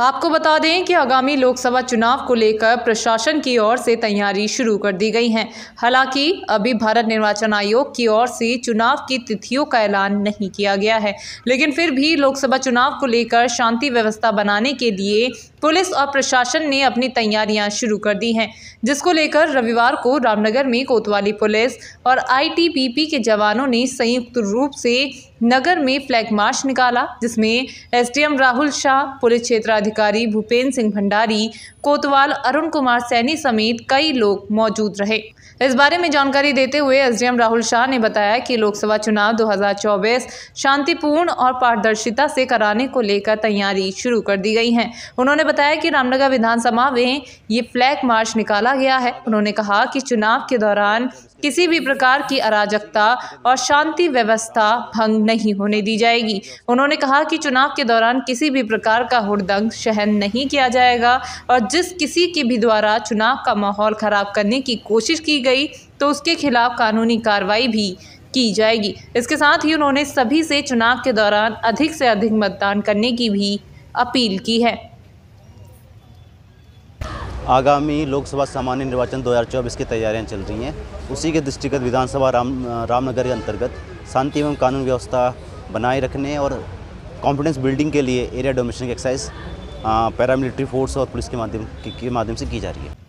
आपको बता दें कि आगामी लोकसभा चुनाव को लेकर प्रशासन की ओर से तैयारी शुरू कर दी गई है हालांकि अभी भारत निर्वाचन आयोग की ओर से चुनाव की तिथियों का ऐलान नहीं किया गया है लेकिन फिर भी लोकसभा चुनाव को लेकर शांति व्यवस्था बनाने के लिए पुलिस और प्रशासन ने अपनी तैयारियां शुरू कर दी हैं जिसको लेकर रविवार को रामनगर में कोतवाली पुलिस और आई के जवानों ने संयुक्त रूप से नगर में फ्लैग मार्च निकाला जिसमें एस राहुल शाह पुलिस क्षेत्राधिकारी जिलाधिकारी भूपेंद्र सिंह भंडारी कोतवाल अरुण कुमार सैनी समेत कई लोग मौजूद रहे इस बारे में जानकारी देते हुए एस राहुल शाह ने बताया कि लोकसभा चुनाव 2024 शांतिपूर्ण और पारदर्शिता से कराने को लेकर तैयारी शुरू कर दी गई है उन्होंने बताया कि रामनगर विधानसभा में ये फ्लैग मार्च निकाला गया है उन्होंने कहा कि चुनाव के दौरान किसी भी प्रकार की अराजकता और शांति व्यवस्था भंग नहीं होने दी जाएगी उन्होंने कहा कि चुनाव के दौरान किसी भी प्रकार का हुड़दंग सहन नहीं किया जाएगा और जिस किसी के भी द्वारा चुनाव का माहौल ख़राब करने की कोशिश की गई तो उसके खिलाफ कानूनी कार्रवाई भी की जाएगी इसके साथ ही उन्होंने सभी से चुनाव के दौरान अधिक से अधिक मतदान करने की भी अपील की है आगामी लोकसभा सामान्य निर्वाचन 2024 की तैयारियां चल रही हैं उसी के दृष्टिगत विधानसभा राम रामनगर के अंतर्गत शांति एवं कानून व्यवस्था बनाए रखने और कॉन्फिडेंस बिल्डिंग के लिए एरिया डोमेशन एक्सरसाइज पैरामिलिट्री हाँ, फोर्स और पुलिस के माध्यम के माध्यम से की जा रही है